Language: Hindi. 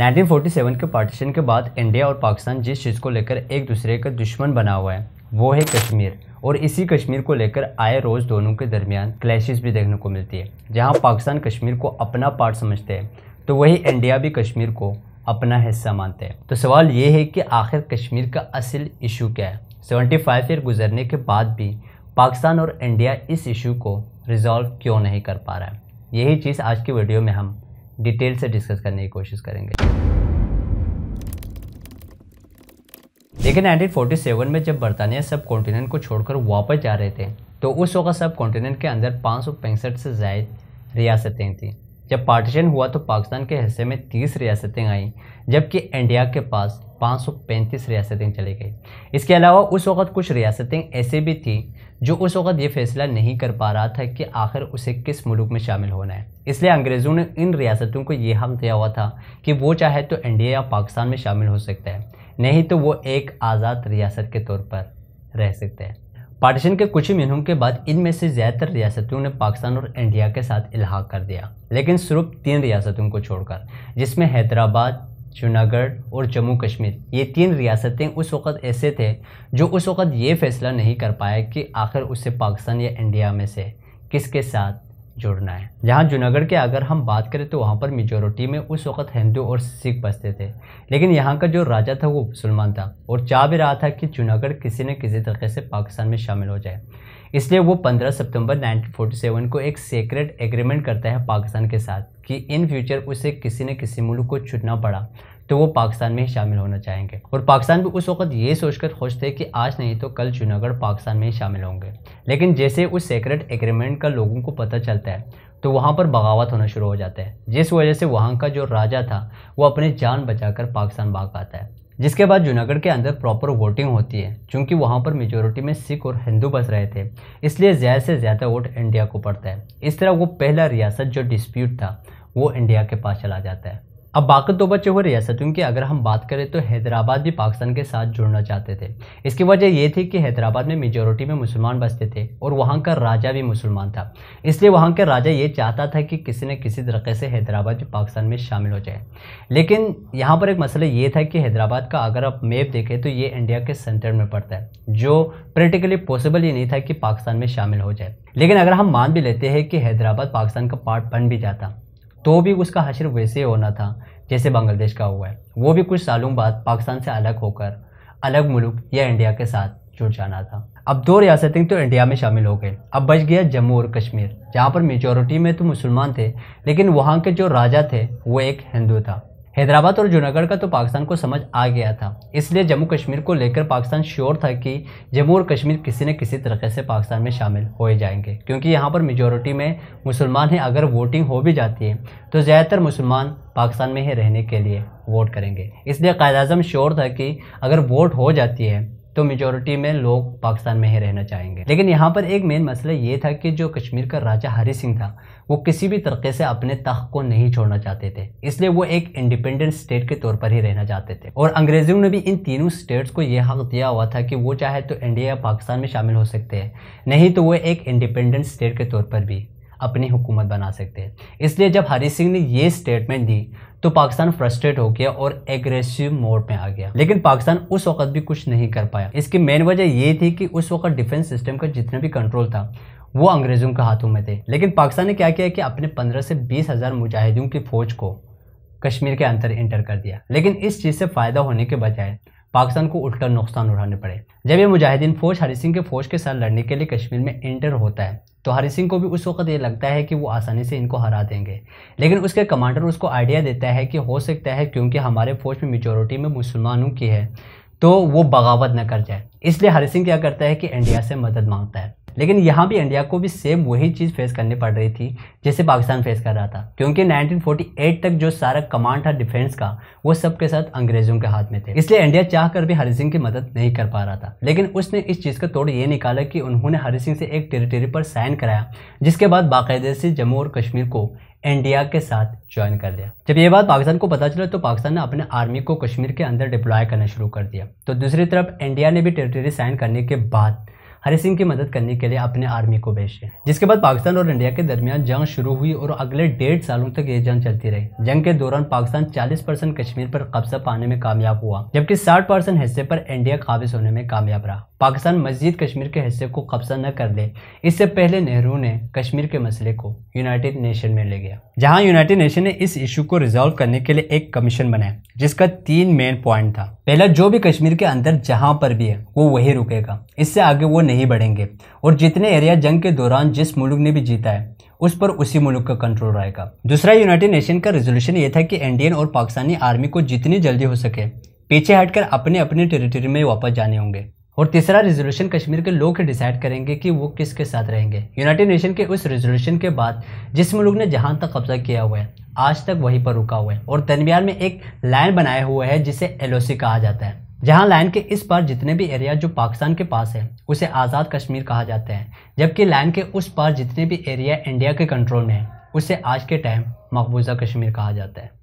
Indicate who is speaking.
Speaker 1: 1947 के पार्टीशन के बाद इंडिया और पाकिस्तान जिस चीज़ को लेकर एक दूसरे का दुश्मन बना हुआ है वो है कश्मीर और इसी कश्मीर को लेकर आए रोज़ दोनों के दरमियान क्लैशेस भी देखने को मिलती है जहां पाकिस्तान कश्मीर को अपना पार्ट समझते हैं तो वही इंडिया भी कश्मीर को अपना हिस्सा मानते हैं तो सवाल ये है कि आखिर कश्मीर का असल इशू क्या है फाइव ईयर गुजरने के बाद भी पाकिस्तान और इंडिया इस इशू को रिजॉल्व क्यों नहीं कर पा रहा है यही चीज़ आज की वीडियो में हम डिटेल से डिस्कस करने की कोशिश करेंगे लेकिन 1947 में जब बर्तानिया सब कॉन्टिनेंट को छोड़कर वापस जा रहे थे तो उस वक्त सब कॉन्टिनेंट के अंदर पाँच से जायद रियासतें थीं जब पार्टीशन हुआ तो पाकिस्तान के हिस्से में 30 रियासतें आईं जबकि इंडिया के पास 535 रियासतें चली गई इसके अलावा उस वक्त कुछ रियासतें ऐसे भी थीं जो उस वक़्त ये फैसला नहीं कर पा रहा था कि आखिर उसे किस मुल्क में शामिल होना है इसलिए अंग्रेज़ों ने इन रियासतों को ये हक दिया हुआ था कि वो चाहे तो इंडिया या पाकिस्तान में शामिल हो सकता है नहीं तो वो एक आज़ाद रियासत के तौर पर रह सकते हैं पार्टीशन के कुछ ही महीनों के बाद इनमें से ज़्यादातर रियासतों ने पाकिस्तान और इंडिया के साथ इलाहा कर दिया लेकिन सिर्फ तीन रियासतों को छोड़कर जिसमें हैदराबाद जूनागढ़ और जम्मू कश्मीर ये तीन रियासतें उस वक़्त ऐसे थे जो उस वक़्त ये फ़ैसला नहीं कर पाए कि आखिर उसे पाकिस्तान या इंडिया में से किसके साथ जुड़ना है जहाँ जूनागढ़ के अगर हम बात करें तो वहाँ पर मेजोरिटी में उस वक़्त हिंदू और सिख बसते थे लेकिन यहाँ का जो राजा था वो मुसलमान था और चाह भी रहा था कि जूनागढ़ किसी न किसी तरीके से पाकिस्तान में शामिल हो जाए इसलिए वो 15 सितंबर 1947 को एक सेक्रेट एग्रीमेंट करता है पाकिस्तान के साथ कि इन फ्यूचर उसे किसी न किसी मुल्क को छुटना पड़ा तो वो पाकिस्तान में ही शामिल होना चाहेंगे और पाकिस्तान भी उस वक्त ये सोचकर खुश थे कि आज नहीं तो कल जूनागढ़ पाकिस्तान में ही शामिल होंगे लेकिन जैसे उस सेक्रेट एग्रीमेंट का लोगों को पता चलता है तो वहाँ पर बगावत होना शुरू हो जाता है जिस वजह से वहाँ का जो राजा था वो अपने जान बचाकर पाकिस्तान भाग आता है जिसके बाद जूनागढ़ के अंदर प्रॉपर वोटिंग होती है क्योंकि वहाँ पर मेजोरिटी में सिख और हिंदू बस रहे थे इसलिए ज़्यादा से ज़्यादा वोट इंडिया को पड़ता है इस तरह वो पहला रियासत जो डिस्प्यूट था वो इंडिया के पास चला जाता है अब बाकी दो बच्चे हुए रियासतों की अगर हम बात करें तो हैदराबाद भी पाकिस्तान के साथ जुड़ना चाहते थे इसकी वजह यह थी कि हैदराबाद में मेजोरिटी में मुसलमान बसते थे और वहाँ का राजा भी मुसलमान था इसलिए वहाँ का राजा ये चाहता था कि किसी न किसी तरीके से हैदराबाद भी पाकिस्तान में शामिल हो जाए लेकिन यहाँ पर एक मसला ये था कि हैदराबाद का अगर आप मेप देखें तो ये इंडिया के सेंटर में पड़ता है जो प्रैक्टिकली पॉसिबल ही नहीं था कि पाकिस्तान में शामिल हो जाए लेकिन अगर हम मान भी लेते हैं कि हैदराबाद पाकिस्तान का पार्ट बन भी जाता तो भी उसका हशर वैसे ही होना था जैसे बांग्लादेश का हुआ है वो भी कुछ सालों बाद पाकिस्तान से अलग होकर अलग मुल्क या इंडिया के साथ जुड़ जाना था अब दो रियासतें तो इंडिया में शामिल हो गए अब बच गया जम्मू और कश्मीर जहाँ पर मेजोरिटी में तो मुसलमान थे लेकिन वहाँ के जो राजा थे वो एक हिंदू था हैदराबाद और जूनागढ़ का तो पाकिस्तान को समझ आ गया था इसलिए जम्मू कश्मीर को लेकर पाकिस्तान श्योर था कि जम्मू और कश्मीर किसी न किसी तरीके से पाकिस्तान में शामिल हो जाएंगे क्योंकि यहाँ पर मेजोरिटी में मुसलमान हैं अगर वोटिंग हो भी जाती है तो ज़्यादातर मुसलमान पाकिस्तान में ही रहने के लिए वोट करेंगे इसलिए कायद अजम श्योर था कि अगर वोट हो जाती है तो मेजोरिटी में लोग पाकिस्तान में ही रहना चाहेंगे लेकिन यहाँ पर एक मेन मसला ये था कि जो कश्मीर का राजा हरी सिंह था वो किसी भी तरीके से अपने तख को नहीं छोड़ना चाहते थे इसलिए वो एक इंडिपेंडेंट स्टेट के तौर पर ही रहना चाहते थे और अंग्रेजों ने भी इन तीनों स्टेट्स को यह हक दिया हुआ था कि वो चाहे तो इंडिया या पाकिस्तान में शामिल हो सकते हैं नहीं तो वो एक इंडिपेंडेंट स्टेट के तौर पर भी अपनी हुकूमत बना सकते हैं इसलिए जब हरी सिंह ने ये स्टेटमेंट दी तो पाकिस्तान फ्रस्ट्रेट हो गया और एग्रेसिव मोड में आ गया लेकिन पाकिस्तान उस वक्त भी कुछ नहीं कर पाया इसकी मेन वजह ये थी कि उस वक्त डिफेंस सिस्टम का जितना भी कंट्रोल था वो अंग्रेज़ों के हाथों में थे लेकिन पाकिस्तान ने क्या किया कि अपने पंद्रह से बीस हज़ार मुजाहिदों की फ़ौज को कश्मीर के अंदर इंटर कर दिया लेकिन इस चीज़ से फ़ायदा होने के बजाय पाकिस्तान को उल्टा नुकसान उठाने पड़े जब ये मुजाहिदीन फ़ौज हरी सिंह के फ़ौज के साथ लड़ने के लिए कश्मीर में इंटर होता है तो हरी सिंह को भी उस वक्त ये लगता है कि वो आसानी से इनको हरा देंगे लेकिन उसके कमांडर उसको आइडिया देता है कि हो सकता है क्योंकि हमारे फौज में मेजोरिटी में मुसलमानों की है तो वो बगावत न कर जाए इसलिए हरी सिंह क्या करता है कि इंडिया से मदद मांगता है लेकिन यहाँ भी इंडिया को भी सेम वही चीज़ फेस करनी पड़ रही थी जैसे पाकिस्तान फेस कर रहा था क्योंकि 1948 तक जो सारा कमांड था डिफेंस का वो सबके साथ अंग्रेजों के हाथ में थे इसलिए इंडिया चाह कर भी हरि सिंह की मदद नहीं कर पा रहा था लेकिन उसने इस चीज़ का तोड़ ये निकाला कि उन्होंने हरि सिंह से एक टेरिटरी पर साइन कराया जिसके बाद बाकायदे से जम्मू और कश्मीर को इंडिया के साथ ज्वाइन कर लिया जब ये बात पाकिस्तान को पता चला तो पाकिस्तान ने अपने आर्मी को कश्मीर के अंदर डिप्लॉय करना शुरू कर दिया तो दूसरी तरफ इंडिया ने भी टेरिटरी साइन करने के बाद हरी सिंह की मदद करने के लिए अपने आर्मी को भेजे जिसके बाद पाकिस्तान और इंडिया के दरमियान जंग शुरू हुई और अगले डेढ़ सालों तक ये जंग चलती रही जंग के दौरान पाकिस्तान 40 परसेंट कश्मीर पर कब्जा पाने में कामयाब हुआ जबकि 60 परसेंट हिस्से पर इंडिया काबिज होने में कामयाब रहा पाकिस्तान मस्जिद कश्मीर के हिस्से को कब्जा न कर ले इससे पहले नेहरू ने कश्मीर के मसले को यूनाइटेड नेशन में ले गया जहां यूनाइटेड नेशन ने इस इशू को रिजॉल्व करने के लिए एक कमीशन बनाया जिसका तीन मेन पॉइंट था पहला जो भी कश्मीर के अंदर जहां पर भी है वो वही रुकेगा इससे आगे वो नहीं ही बढ़ेंगे और जितने एरिया जंग के दौरान जिस मुल्क ने भी जीता है उस पर उसी मुल्क का कंट्रोल रहेगा दूसरा यूनाइटेड नेशन का रेजोल्यूशन ये था कि इंडियन और पाकिस्तानी आर्मी को जितनी जल्दी हो सके पीछे हटकर अपने अपने टेरिटरी में वापस जाने होंगे और तीसरा रेजोल्यूशन कश्मीर के लोग डिसाइड करेंगे कि वो किसके साथ रहेंगे यूनाइटेड नेशन के उस रेजोल्यूशन के बाद जिस मुल्क ने जहां तक कब्जा किया हुआ है आज तक वहीं पर रुका हुआ है और दरमियान में एक लाइन बनाया हुआ है जिसे एलओसी कहा जाता है जहां लैंड के इस पार जितने भी एरिया जो पाकिस्तान के पास है उसे आज़ाद कश्मीर कहा जाता है जबकि लैंड के उस पार जितने भी एरिया इंडिया के कंट्रोल में है उसे आज के टाइम मकबूजा कश्मीर कहा जाता है